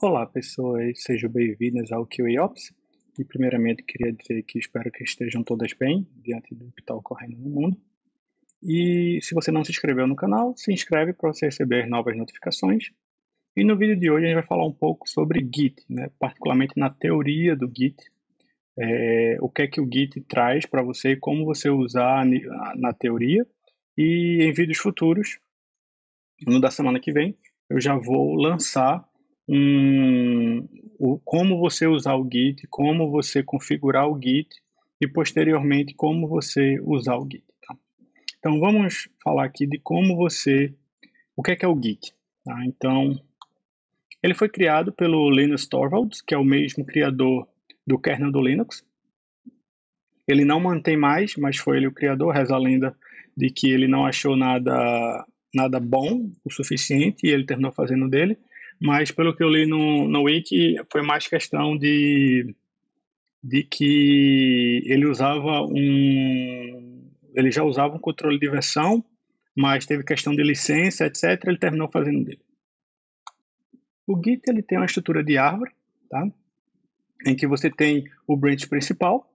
Olá, pessoas, sejam bem-vindas ao QAOps. E, primeiramente, queria dizer que espero que estejam todas bem diante do que está ocorrendo no mundo. E se você não se inscreveu no canal, se inscreve para você receber novas notificações. E no vídeo de hoje a gente vai falar um pouco sobre Git, né? particularmente na teoria do Git, é, o que é que o Git traz para você e como você usar na teoria. E em vídeos futuros, no da semana que vem, eu já vou lançar um, o, como você usar o Git, como você configurar o Git e posteriormente como você usar o Git. Tá? Então vamos falar aqui de como você, o que é, que é o Git. Tá? Então ele foi criado pelo Linus Torvalds, que é o mesmo criador do kernel do Linux. Ele não mantém mais, mas foi ele o criador. Reza a lenda de que ele não achou nada nada bom o suficiente e ele terminou fazendo dele. Mas pelo que eu li no, no Wiki, foi mais questão de, de que ele usava um. Ele já usava um controle de versão, mas teve questão de licença, etc. Ele terminou fazendo dele. O Git ele tem uma estrutura de árvore, tá? em que você tem o branch principal,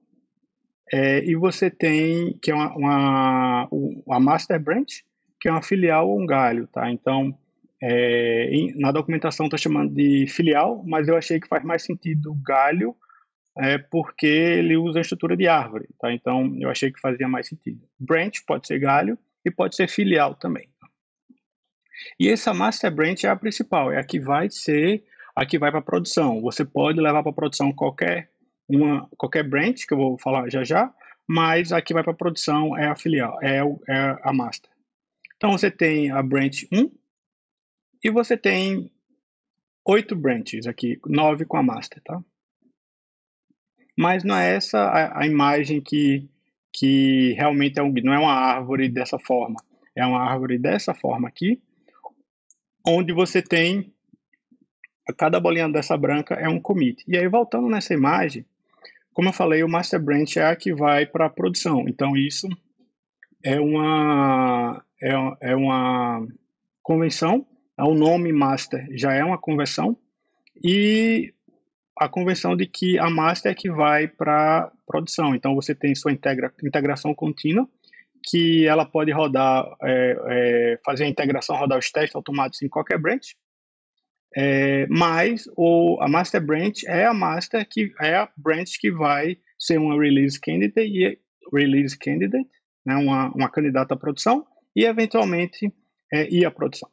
é, e você tem que é uma, uma, a master branch, que é uma filial ou um galho, tá? Então, é, na documentação está chamando de filial, mas eu achei que faz mais sentido galho, é, porque ele usa a estrutura de árvore, tá? Então eu achei que fazia mais sentido. Branch pode ser galho e pode ser filial também. E essa master branch é a principal, é a que vai ser, a que vai para produção. Você pode levar para produção qualquer uma, qualquer branch que eu vou falar já já, mas a que vai para produção é a filial, é, é a master. Então você tem a branch 1, e você tem oito branches aqui, nove com a master, tá? Mas não é essa a, a imagem que, que realmente é um, não é uma árvore dessa forma. É uma árvore dessa forma aqui, onde você tem cada bolinha dessa branca é um commit. E aí, voltando nessa imagem, como eu falei, o master branch é a que vai para a produção. Então, isso é uma, é, é uma convenção o é nome master já é uma conversão e a convenção de que a master é que vai para produção. Então você tem sua integra, integração contínua, que ela pode rodar, é, é, fazer a integração, rodar os testes automáticos em qualquer branch. É, mas o, a master branch é a master que é a branch que vai ser uma release candidate release candidate, né, uma, uma candidata à produção e eventualmente é, ir à produção.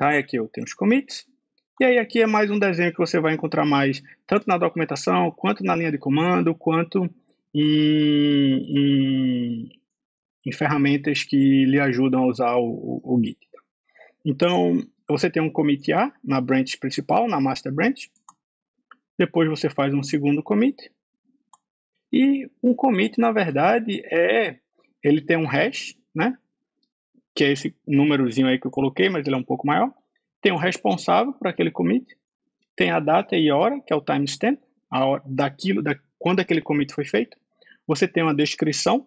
Tá? E aqui eu tenho os commits. E aí aqui é mais um desenho que você vai encontrar mais, tanto na documentação, quanto na linha de comando, quanto em, em, em ferramentas que lhe ajudam a usar o, o, o Git. Tá? Então, você tem um commit A na branch principal, na master branch. Depois você faz um segundo commit. E um commit, na verdade, é ele tem um hash, né? que é esse númerozinho aí que eu coloquei, mas ele é um pouco maior. Tem o responsável por aquele commit, tem a data e hora, que é o timestamp, a hora daquilo, da, quando aquele commit foi feito. Você tem uma descrição,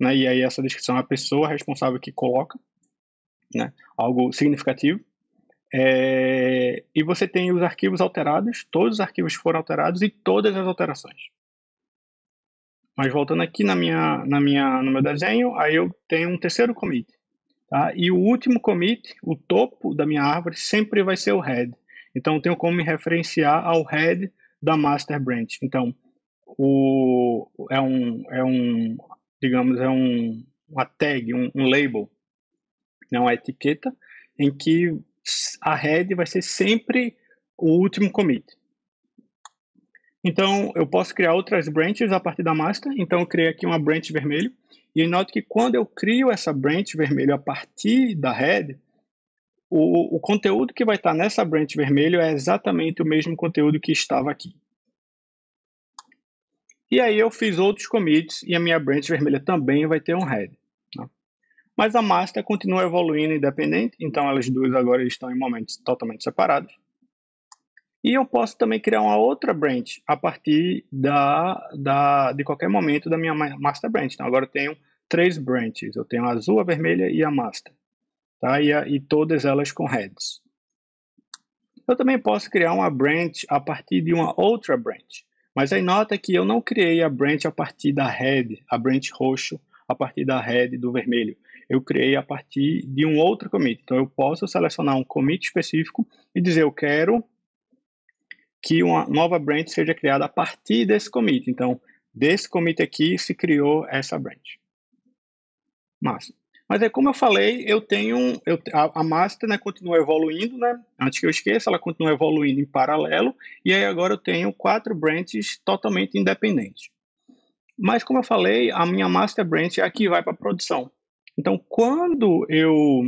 né, e aí essa descrição é a pessoa responsável que coloca, né, algo significativo. É, e você tem os arquivos alterados, todos os arquivos foram alterados e todas as alterações. Mas voltando aqui na minha, na minha, no meu desenho, aí eu tenho um terceiro commit. Tá? E o último commit, o topo da minha árvore, sempre vai ser o head. Então, eu tenho como me referenciar ao head da master branch. Então, o, é, um, é um, digamos, é um, uma tag, um, um label, né? uma etiqueta, em que a head vai ser sempre o último commit. Então, eu posso criar outras branches a partir da master. Então, eu criei aqui uma branch vermelho. E note que quando eu crio essa branch vermelho a partir da head, o, o conteúdo que vai estar nessa branch vermelho é exatamente o mesmo conteúdo que estava aqui. E aí eu fiz outros commits e a minha branch vermelha também vai ter um head. Né? Mas a master continua evoluindo independente, então elas duas agora estão em momentos totalmente separados. E eu posso também criar uma outra branch a partir da, da, de qualquer momento da minha master branch. Então agora eu tenho três branches. Eu tenho a azul, a vermelha e a master. Tá? E, a, e todas elas com heads. Eu também posso criar uma branch a partir de uma outra branch. Mas aí nota que eu não criei a branch a partir da head, a branch roxo, a partir da head do vermelho eu criei a partir de um outro commit. Então eu posso selecionar um commit específico e dizer eu quero que uma nova branch seja criada a partir desse commit. Então, desse commit aqui se criou essa branch. Massa. Mas é como eu falei, eu tenho eu, a, a master né, continua evoluindo, né? Antes que eu esqueça, ela continua evoluindo em paralelo. E aí agora eu tenho quatro branches totalmente independentes. Mas como eu falei, a minha master branch é a que vai para produção. Então, quando eu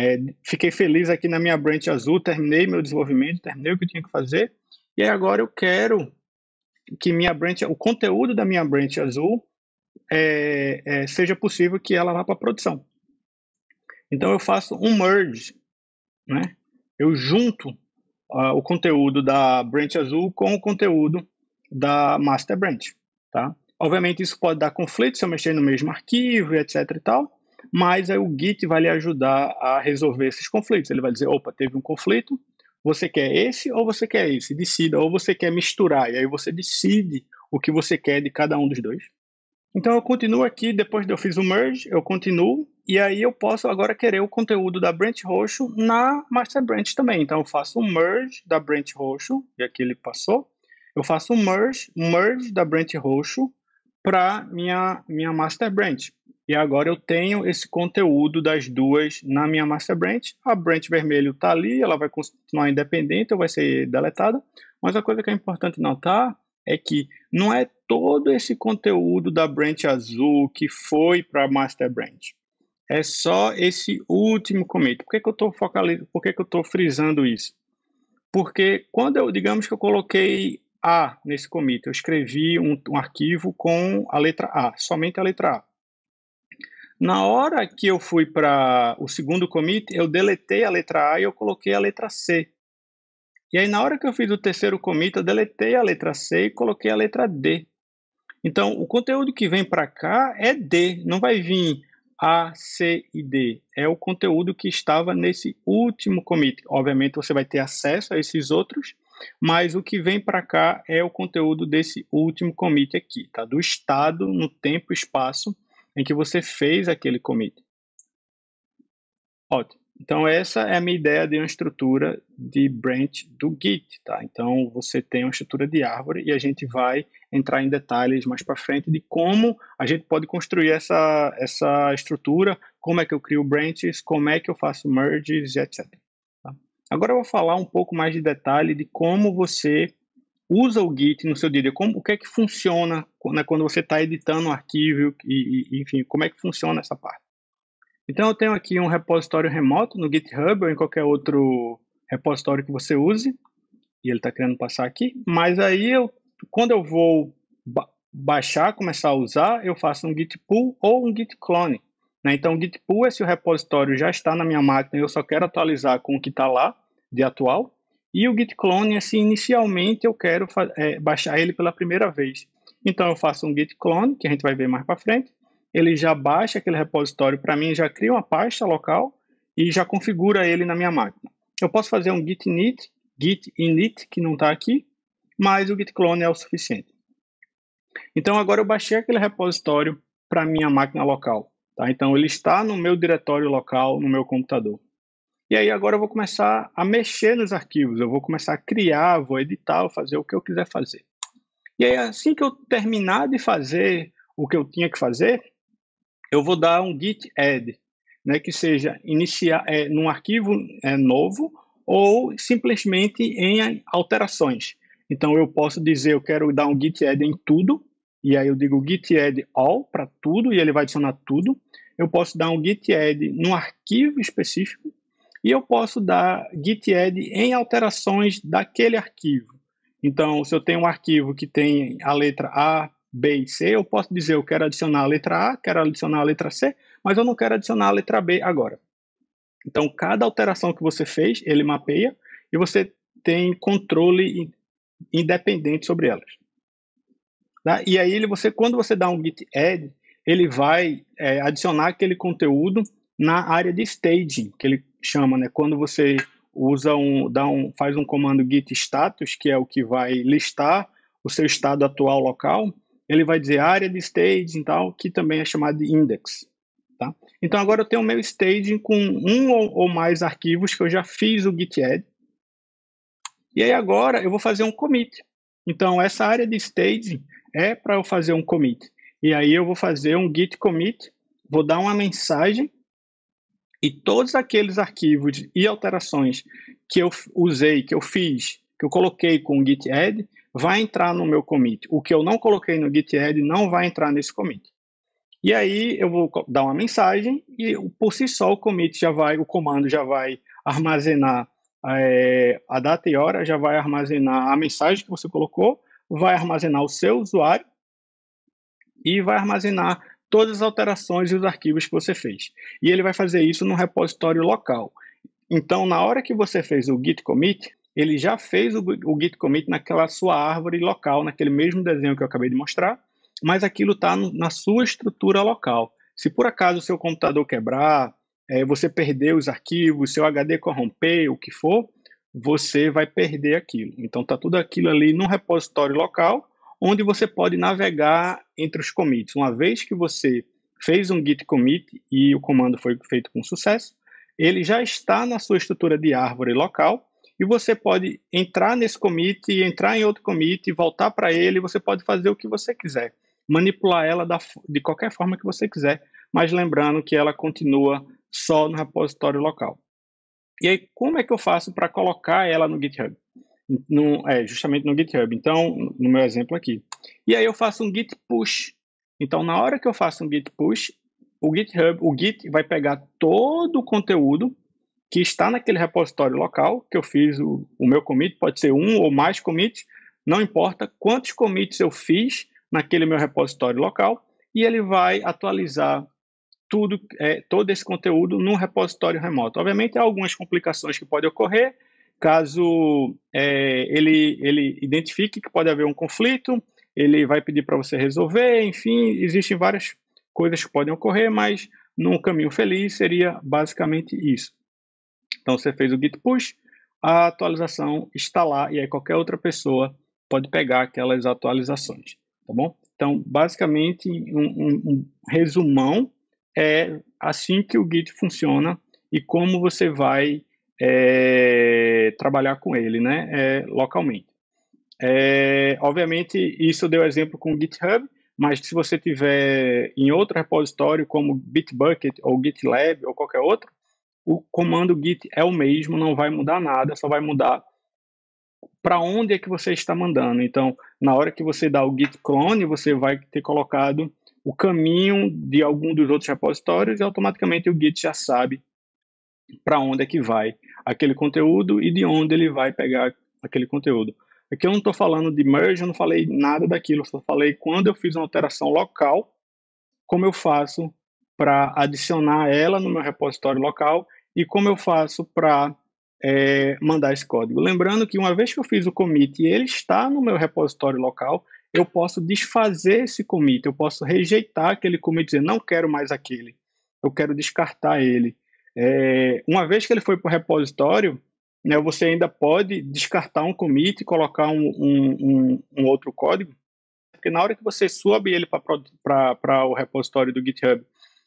é, fiquei feliz aqui na minha branch azul, terminei meu desenvolvimento, terminei o que eu tinha que fazer, e agora eu quero que minha branch, o conteúdo da minha branch azul é, é, seja possível que ela vá para produção. Então eu faço um merge, né? Eu junto uh, o conteúdo da branch azul com o conteúdo da master branch, tá? Obviamente isso pode dar conflito se eu mexer no mesmo arquivo, etc e tal, mas aí o Git vai lhe ajudar a resolver esses conflitos. Ele vai dizer, opa, teve um conflito, você quer esse ou você quer esse? Decida, ou você quer misturar, e aí você decide o que você quer de cada um dos dois. Então eu continuo aqui, depois que eu fiz o merge, eu continuo, e aí eu posso agora querer o conteúdo da branch roxo na master branch também. Então eu faço o merge da branch roxo, e aqui ele passou, eu faço o merge, merge da branch roxo para minha, minha master branch. E agora eu tenho esse conteúdo das duas na minha master branch. A branch vermelho está ali, ela vai continuar independente ou vai ser deletada. Mas a coisa que é importante notar é que não é todo esse conteúdo da branch azul que foi para a master branch. É só esse último commit. Por que, que eu estou focalizando? Por que, que eu estou frisando isso? Porque quando eu, digamos que eu coloquei A nesse commit, eu escrevi um, um arquivo com a letra A, somente a letra A. Na hora que eu fui para o segundo commit, eu deletei a letra A e eu coloquei a letra C. E aí, na hora que eu fiz o terceiro commit, eu deletei a letra C e coloquei a letra D. Então, o conteúdo que vem para cá é D, não vai vir A, C e D. É o conteúdo que estava nesse último commit. Obviamente, você vai ter acesso a esses outros, mas o que vem para cá é o conteúdo desse último commit aqui, tá? Do estado no tempo e espaço em que você fez aquele commit. Ótimo. Então essa é a minha ideia de uma estrutura de branch do Git, tá? Então você tem uma estrutura de árvore e a gente vai entrar em detalhes mais para frente de como a gente pode construir essa essa estrutura, como é que eu crio branches, como é que eu faço merges, etc. Tá? Agora eu vou falar um pouco mais de detalhe de como você usa o Git no seu dia a dia? Como, o que é que funciona né, quando você está editando um arquivo e, e, enfim, como é que funciona essa parte? Então eu tenho aqui um repositório remoto no GitHub ou em qualquer outro repositório que você use e ele está querendo passar aqui. Mas aí eu, quando eu vou ba baixar, começar a usar, eu faço um git pull ou um git clone. Né? Então o git pull é se o repositório já está na minha máquina e eu só quero atualizar com o que está lá de atual. E o Git clone, assim, inicialmente eu quero é, baixar ele pela primeira vez. Então eu faço um Git clone, que a gente vai ver mais para frente. Ele já baixa aquele repositório para mim, já cria uma pasta local e já configura ele na minha máquina. Eu posso fazer um git init, git init que não está aqui, mas o git clone é o suficiente. Então agora eu baixei aquele repositório para minha máquina local. Tá? Então ele está no meu diretório local no meu computador. E aí agora eu vou começar a mexer nos arquivos, eu vou começar a criar, vou editar, vou fazer o que eu quiser fazer. E aí assim que eu terminar de fazer o que eu tinha que fazer, eu vou dar um git add, né, que seja iniciar é, num arquivo é, novo ou simplesmente em alterações. Então eu posso dizer eu quero dar um git add em tudo e aí eu digo git add all para tudo e ele vai adicionar tudo. Eu posso dar um git add num arquivo específico e eu posso dar git add em alterações daquele arquivo. Então, se eu tenho um arquivo que tem a letra A, B e C, eu posso dizer eu quero adicionar a letra A, quero adicionar a letra C, mas eu não quero adicionar a letra B agora. Então, cada alteração que você fez, ele mapeia e você tem controle independente sobre elas. Tá? E aí, ele, você, quando você dá um git add, ele vai é, adicionar aquele conteúdo na área de staging, que ele chama, né? Quando você usa um, dá um, faz um comando git status, que é o que vai listar o seu estado atual local, ele vai dizer área de staging e tal, que também é chamado de index. Tá? Então agora eu tenho o meu staging com um ou, ou mais arquivos que eu já fiz o git add. E aí agora eu vou fazer um commit. Então essa área de staging é para eu fazer um commit. E aí eu vou fazer um git commit, vou dar uma mensagem e todos aqueles arquivos e alterações que eu usei, que eu fiz, que eu coloquei com o git add, vai entrar no meu commit. O que eu não coloquei no git add não vai entrar nesse commit. E aí eu vou dar uma mensagem e por si só o commit já vai, o comando já vai armazenar é, a data e hora, já vai armazenar a mensagem que você colocou, vai armazenar o seu usuário e vai armazenar todas as alterações e os arquivos que você fez. E ele vai fazer isso num repositório local. Então, na hora que você fez o git commit, ele já fez o, o git commit naquela sua árvore local, naquele mesmo desenho que eu acabei de mostrar, mas aquilo está na sua estrutura local. Se por acaso o seu computador quebrar, é, você perder os arquivos, seu HD corromper, o que for, você vai perder aquilo. Então está tudo aquilo ali no repositório local onde você pode navegar entre os commits. Uma vez que você fez um git commit e o comando foi feito com sucesso, ele já está na sua estrutura de árvore local e você pode entrar nesse commit, entrar em outro commit, voltar para ele, você pode fazer o que você quiser, manipular ela da, de qualquer forma que você quiser, mas lembrando que ela continua só no repositório local. E aí, como é que eu faço para colocar ela no GitHub? no, é, justamente no GitHub. Então, no meu exemplo aqui. E aí eu faço um git push. Então, na hora que eu faço um git push, o GitHub, o git vai pegar todo o conteúdo que está naquele repositório local que eu fiz o, o meu commit, pode ser um ou mais commits, não importa quantos commits eu fiz naquele meu repositório local, e ele vai atualizar tudo, é, todo esse conteúdo num repositório remoto. Obviamente, há algumas complicações que podem ocorrer, Caso é, ele, ele identifique que pode haver um conflito, ele vai pedir para você resolver, enfim, existem várias coisas que podem ocorrer, mas num caminho feliz seria basicamente isso. Então você fez o git push, a atualização está lá e aí qualquer outra pessoa pode pegar aquelas atualizações, tá bom? Então, basicamente, um, um, um resumão é assim que o Git funciona e como você vai é, trabalhar com ele, né, é, localmente. É, obviamente, isso deu exemplo com o GitHub, mas se você tiver em outro repositório, como Bitbucket ou GitLab ou qualquer outro, o comando git é o mesmo, não vai mudar nada, só vai mudar para onde é que você está mandando. Então, na hora que você dá o git clone, você vai ter colocado o caminho de algum dos outros repositórios e automaticamente o git já sabe para onde é que vai aquele conteúdo e de onde ele vai pegar aquele conteúdo. Aqui eu não estou falando de merge, eu não falei nada daquilo, só falei quando eu fiz uma alteração local, como eu faço para adicionar ela no meu repositório local e como eu faço para é, mandar esse código. Lembrando que uma vez que eu fiz o commit e ele está no meu repositório local, eu posso desfazer esse commit, eu posso rejeitar aquele commit, dizer não quero mais aquele, eu quero descartar ele. É, uma vez que ele foi para o repositório, né, você ainda pode descartar um commit e colocar um, um, um, um outro código, porque na hora que você sobe ele para o repositório do GitHub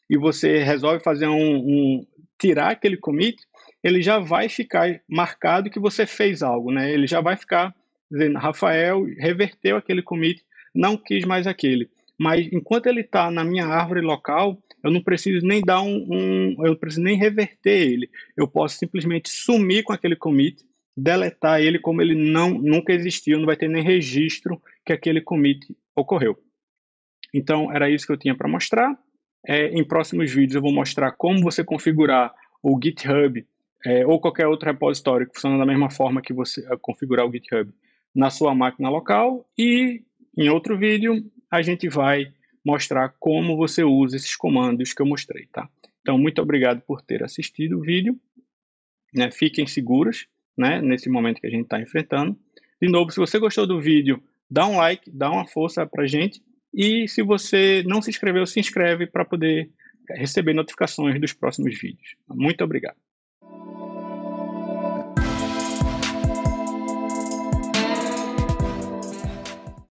e você resolve fazer um tirar aquele commit, ele já vai ficar marcado que você fez algo, né? Ele já vai ficar dizendo, Rafael reverteu aquele commit, não quis mais aquele. Mas enquanto ele está na minha árvore local, eu não preciso nem dar um, um, eu não preciso nem reverter ele. Eu posso simplesmente sumir com aquele commit, deletar ele como ele não nunca existiu, não vai ter nem registro que aquele commit ocorreu. Então era isso que eu tinha para mostrar. É, em próximos vídeos eu vou mostrar como você configurar o GitHub é, ou qualquer outro repositório que funciona da mesma forma que você é, configurar o GitHub na sua máquina local e em outro vídeo a gente vai mostrar como você usa esses comandos que eu mostrei, tá? Então, muito obrigado por ter assistido o vídeo. Né? Fiquem seguros, né? Nesse momento que a gente está enfrentando. De novo, se você gostou do vídeo, dá um like, dá uma força para a gente. E se você não se inscreveu, se inscreve para poder receber notificações dos próximos vídeos. Muito obrigado.